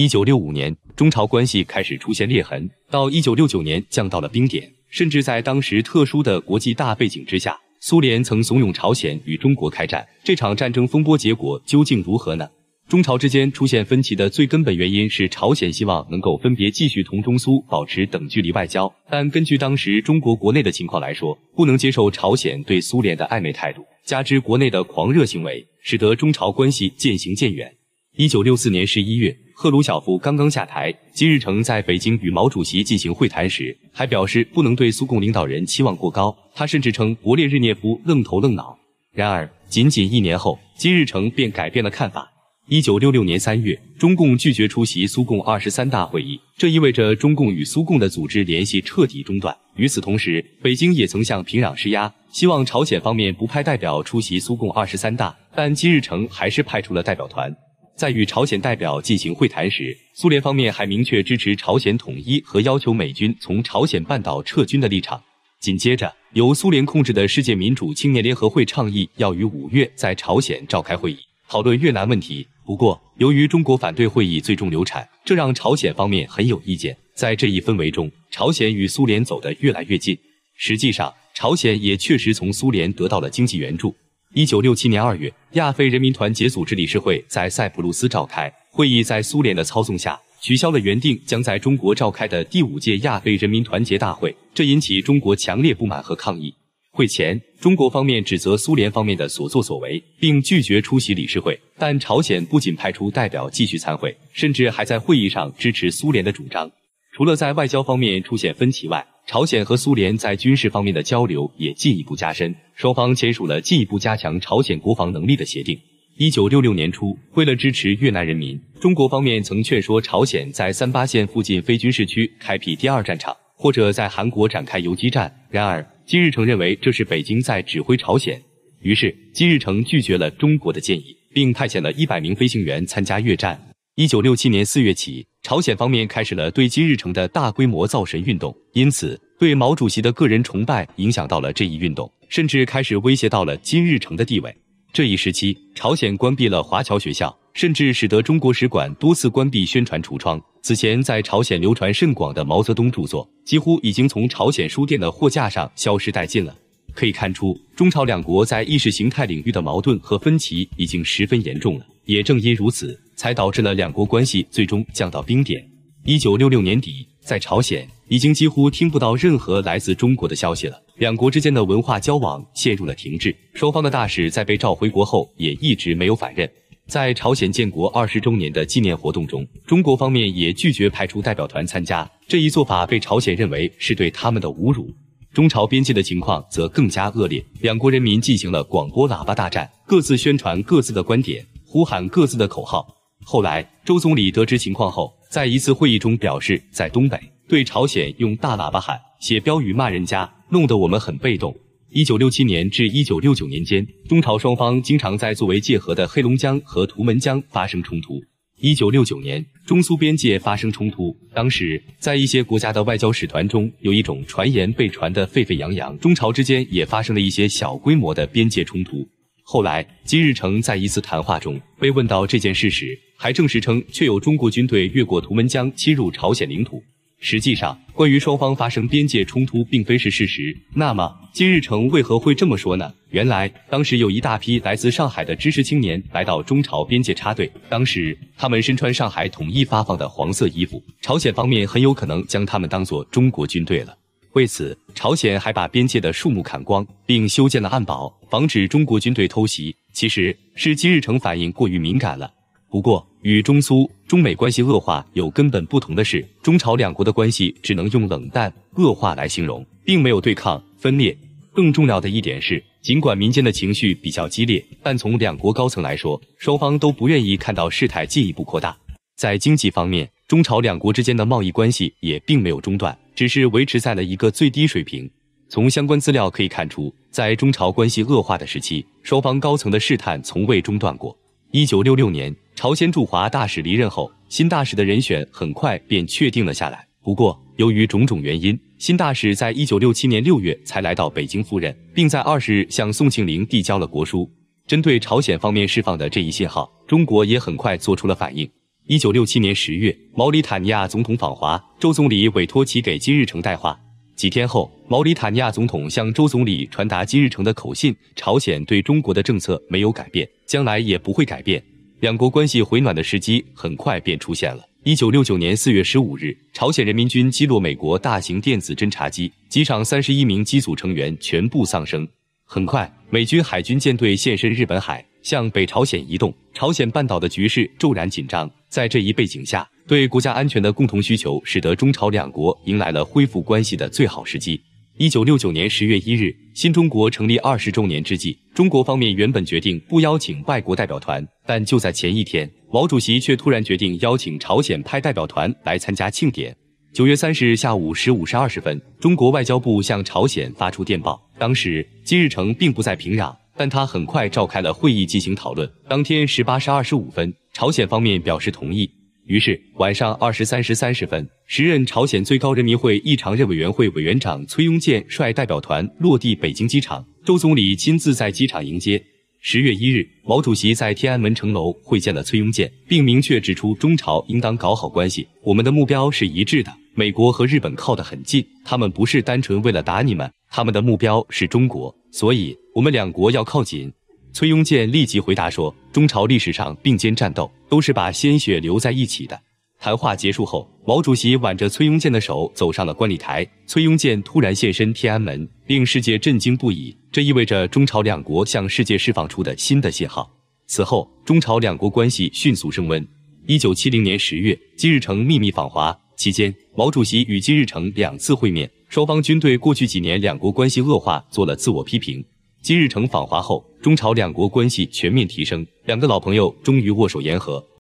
一九六五年，中朝关系开始出现裂痕，到一九六九年降到了冰点。甚至在当时特殊的国际大背景之下，苏联曾怂恿朝鲜与中国开战。这场战争风波结果究竟如何呢？中朝之间出现分歧的最根本原因是朝鲜希望能够分别继续同中苏保持等距离外交，但根据当时中国国内的情况来说，不能接受朝鲜对苏联的暧昧态度。加之国内的狂热行为，使得中朝关系渐行渐远。一九六四年十一月。赫鲁晓夫刚刚下台，金日成在北京与毛主席进行会谈时，还表示不能对苏共领导人期望过高。他甚至称勃列日涅夫愣头愣脑。然而，仅仅一年后，金日成便改变了看法。一九六六年三月，中共拒绝出席苏共二十三大会议，这意味着中共与苏共的组织联系彻底中断。与此同时，北京也曾向平壤施压，希望朝鲜方面不派代表出席苏共二十三大，但金日成还是派出了代表团。在与朝鲜代表进行会谈时，苏联方面还明确支持朝鲜统一和要求美军从朝鲜半岛撤军的立场。紧接着，由苏联控制的世界民主青年联合会倡议要于五月在朝鲜召开会议，讨论越南问题。不过，由于中国反对，会议最终流产，这让朝鲜方面很有意见。在这一氛围中，朝鲜与苏联走得越来越近。实际上，朝鲜也确实从苏联得到了经济援助。一九六七年二月，亚非人民团结组织理事会，在塞浦路斯召开。会议在苏联的操纵下，取消了原定将在中国召开的第五届亚非人民团结大会，这引起中国强烈不满和抗议。会前，中国方面指责苏联方面的所作所为，并拒绝出席理事会。但朝鲜不仅派出代表继续参会，甚至还在会议上支持苏联的主张。除了在外交方面出现分歧外，朝鲜和苏联在军事方面的交流也进一步加深，双方签署了进一步加强朝鲜国防能力的协定。一九六六年初，为了支持越南人民，中国方面曾劝说朝鲜在三八线附近非军事区开辟第二战场，或者在韩国展开游击战。然而，金日成认为这是北京在指挥朝鲜，于是金日成拒绝了中国的建议，并派遣了一百名飞行员参加越战。一九六七年四月起，朝鲜方面开始了对金日成的大规模造神运动，因此对毛主席的个人崇拜影响到了这一运动，甚至开始威胁到了金日成的地位。这一时期，朝鲜关闭了华侨学校，甚至使得中国使馆多次关闭宣传橱窗。此前在朝鲜流传甚广的毛泽东著作，几乎已经从朝鲜书店的货架上消失殆尽了。可以看出，中朝两国在意识形态领域的矛盾和分歧已经十分严重了。也正因如此。才导致了两国关系最终降到冰点。一九六六年底，在朝鲜已经几乎听不到任何来自中国的消息了。两国之间的文化交往陷入了停滞，双方的大使在被召回国后也一直没有反任。在朝鲜建国二十周年的纪念活动中，中国方面也拒绝派出代表团参加，这一做法被朝鲜认为是对他们的侮辱。中朝边界的情况则更加恶劣，两国人民进行了广播喇叭大战，各自宣传各自的观点，呼喊各自的口号。后来，周总理得知情况后，在一次会议中表示，在东北对朝鲜用大喇叭喊、写标语骂人家，弄得我们很被动。一九六七年至一九六九年间，中朝双方经常在作为界河的黑龙江和图们江发生冲突。一九六九年，中苏边界发生冲突，当时在一些国家的外交使团中，有一种传言被传得沸沸扬扬。中朝之间也发生了一些小规模的边界冲突。后来，金日成在一次谈话中被问到这件事时，还证实称确有中国军队越过图们江侵入朝鲜领土。实际上，关于双方发生边界冲突，并非是事实。那么，金日成为何会这么说呢？原来，当时有一大批来自上海的知识青年来到中朝边界插队，当时他们身穿上海统一发放的黄色衣服，朝鲜方面很有可能将他们当做中国军队了。为此，朝鲜还把边界的树木砍光，并修建了暗堡，防止中国军队偷袭。其实是金日成反应过于敏感了。不过，与中苏、中美关系恶化有根本不同的是，中朝两国的关系只能用冷淡恶化来形容，并没有对抗分裂。更重要的一点是，尽管民间的情绪比较激烈，但从两国高层来说，双方都不愿意看到事态进一步扩大。在经济方面，中朝两国之间的贸易关系也并没有中断。只是维持在了一个最低水平。从相关资料可以看出，在中朝关系恶化的时期，双方高层的试探从未中断过。一九六六年，朝鲜驻华大使离任后，新大使的人选很快便确定了下来。不过，由于种种原因，新大使在一九六七年六月才来到北京赴任，并在二十日向宋庆龄递交了国书。针对朝鲜方面释放的这一信号，中国也很快做出了反应。一九六七年十月，毛里塔尼亚总统访华，周总理委托其给金日成带话。几天后，毛里塔尼亚总统向周总理传达金日成的口信：朝鲜对中国的政策没有改变，将来也不会改变。两国关系回暖的时机很快便出现了。一九六九年四月十五日，朝鲜人民军击落美国大型电子侦察机，机上三十一名机组成员全部丧生。很快，美军海军舰队现身日本海。向北朝鲜移动，朝鲜半岛的局势骤然紧张。在这一背景下，对国家安全的共同需求使得中朝两国迎来了恢复关系的最好时机。一九六九年十月一日，新中国成立二十周年之际，中国方面原本决定不邀请外国代表团，但就在前一天，毛主席却突然决定邀请朝鲜派代表团来参加庆典。九月三十日下午十五时二十分，中国外交部向朝鲜发出电报。当时金日成并不在平壤。但他很快召开了会议进行讨论。当天十八时二十五分，朝鲜方面表示同意。于是晚上二十三时三十分，时任朝鲜最高人民会议常任委员会委员长崔庸健率代表团落地北京机场，周总理亲自在机场迎接。十月一日，毛主席在天安门城楼会见了崔庸健，并明确指出，中朝应当搞好关系，我们的目标是一致的。美国和日本靠得很近，他们不是单纯为了打你们。他们的目标是中国，所以我们两国要靠紧。崔庸健立即回答说：“中朝历史上并肩战斗，都是把鲜血流在一起的。”谈话结束后，毛主席挽着崔庸健的手走上了观礼台。崔庸健突然现身天安门，令世界震惊不已。这意味着中朝两国向世界释放出的新的信号。此后，中朝两国关系迅速升温。一九七零年十月，金日成秘密访华期间，毛主席与金日成两次会面。双方军队过去几年两国关系恶化，做了自我批评。金日成访华后，中朝两国关系全面提升，两个老朋友终于握手言和。